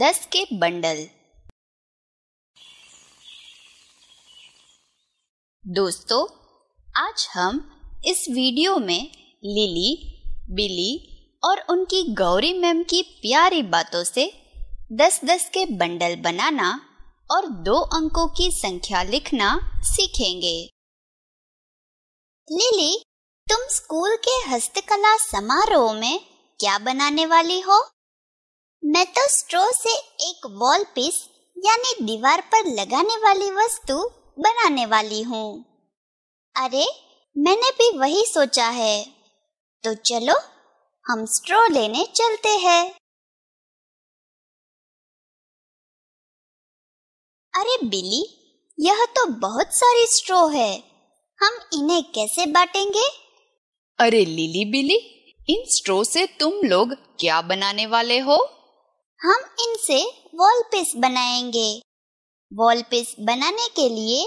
दस के बंडल दोस्तों आज हम इस वीडियो में लिली बिली और उनकी गौरी मैम की प्यारी बातों से दस दस के बंडल बनाना और दो अंकों की संख्या लिखना सीखेंगे लिली तुम स्कूल के हस्तकला समारोह में क्या बनाने वाली हो मैं तो स्ट्रो से एक वॉल पीस यानी दीवार पर लगाने वाली वस्तु बनाने वाली हूँ अरे मैंने भी वही सोचा है तो चलो हम स्ट्रो लेने चलते हैं अरे बिली यह तो बहुत सारी स्ट्रो है हम इन्हें कैसे बांटेंगे अरे लिली बिली इन स्ट्रो से तुम लोग क्या बनाने वाले हो हम इनसे वॉल पीस बनाएंगे वॉल पीस बनाने के लिए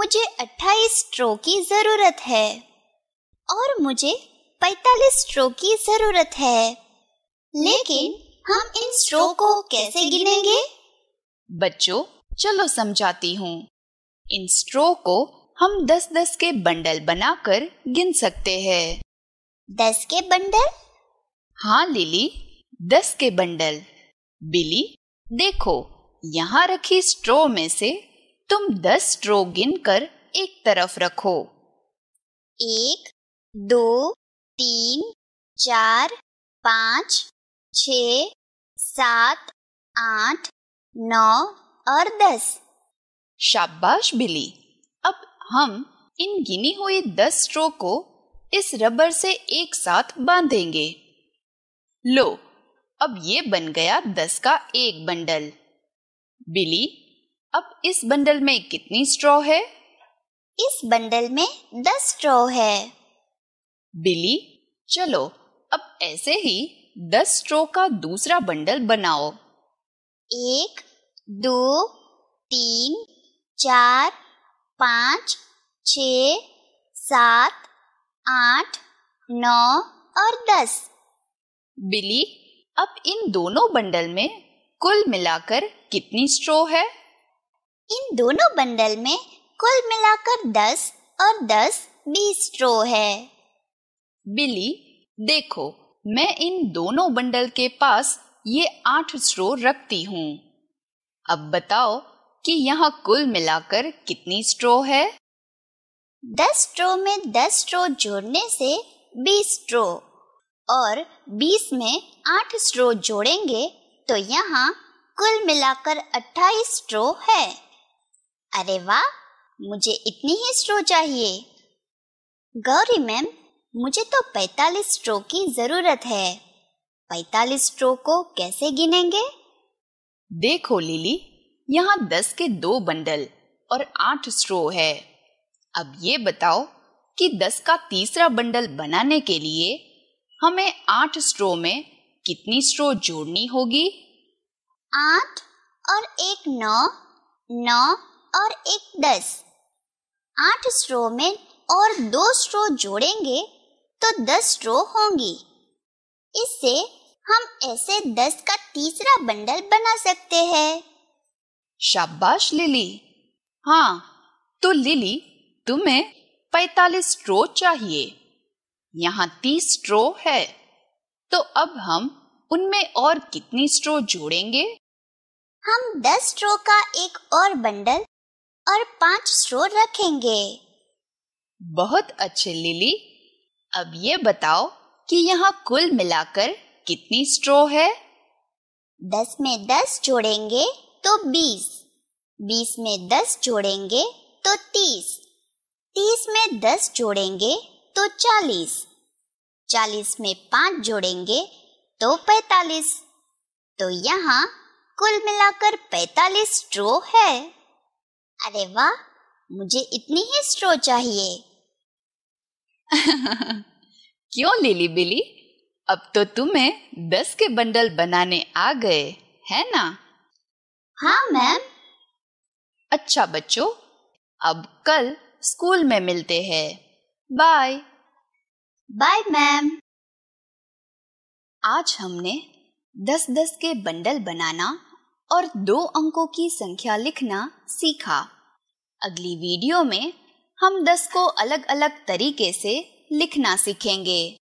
मुझे 28 स्ट्रो की ज़रूरत है और मुझे 45 स्ट्रो की ज़रूरत है लेकिन हम इन स्ट्रो को कैसे गिनेंगे बच्चों चलो समझाती हूँ इन स्ट्रो को हम 10-10 के बंडल बनाकर गिन सकते हैं 10 के बंडल हाँ लिली 10 के बंडल बिली देखो यहाँ रखी स्ट्रो में से तुम दस गिन गिनकर एक तरफ रखो एक दो तीन चार पाँच छ सात आठ नौ और दस शाबाश बिली अब हम इन गिनी हुई दस स्ट्रो को इस रबर से एक साथ बांधेंगे लो अब ये बन गया दस का एक बंडल बिली अब इस बंडल में कितनी स्ट्रॉ है इस बंडल में दस स्ट्रॉ है बिली चलो अब ऐसे ही दस स्ट्रॉ का दूसरा बंडल बनाओ एक दो तीन चार पाँच छ सात आठ नौ और दस बिली अब इन दोनों बंडल में कुल मिलाकर कितनी स्ट्रो है इन दोनों बंडल में कुल मिलाकर दस और दस बीस स्ट्रो है बिली देखो मैं इन दोनों बंडल के पास ये आठ स्ट्रो रखती हूँ अब बताओ कि यहाँ कुल मिलाकर कितनी स्ट्रो है दस स्ट्रो में दस स्ट्रो जोड़ने से बीस स्ट्रो और 20 में 8 स्ट्रो जोड़ेंगे तो यहाँ कुल मिलाकर 28 स्ट्रो है अरे वाह मुझे इतनी ही स्ट्रो चाहिए गौरी मैम मुझे तो 45 स्ट्रो की जरूरत है 45 स्ट्रो को कैसे गिनेंगे देखो लिली यहाँ 10 के दो बंडल और 8 स्ट्रो है अब ये बताओ कि 10 का तीसरा बंडल बनाने के लिए हमें आठ स्ट्रो में कितनी स्ट्रो जोड़नी होगी आठ और एक नौ नौ और एक दस आठ स्ट्रो में और दो स्ट्रो जोड़ेंगे तो दस स्ट्रो होंगी इससे हम ऐसे दस का तीसरा बंडल बना सकते हैं शाबाश लिली हाँ तो लिली तुम्हें पैतालीस स्ट्रो चाहिए यहाँ तीस स्ट्रो है तो अब हम उनमें और कितनी स्ट्रो जोड़ेंगे हम दस स्ट्रो का एक और बंडल और पांच स्ट्रो रखेंगे बहुत अच्छे लिली अब ये बताओ कि यहाँ कुल मिलाकर कितनी स्ट्रो है दस में दस जोड़ेंगे तो बीस बीस में दस जोड़ेंगे तो तीस तीस में दस जोड़ेंगे तो चालीस चालीस में पांच जोड़ेंगे तो पैतालीस तो यहाँ कुल मिलाकर पैतालीस स्ट्रो है अरे वाह मुझे इतनी ही स्ट्रो चाहिए क्यों लिली बिली अब तो तुम्हें दस के बंडल बनाने आ गए है ना हाँ मैम अच्छा बच्चों अब कल स्कूल में मिलते हैं बाय बाय मैम आज हमने दस दस के बंडल बनाना और दो अंकों की संख्या लिखना सीखा अगली वीडियो में हम दस को अलग अलग तरीके से लिखना सीखेंगे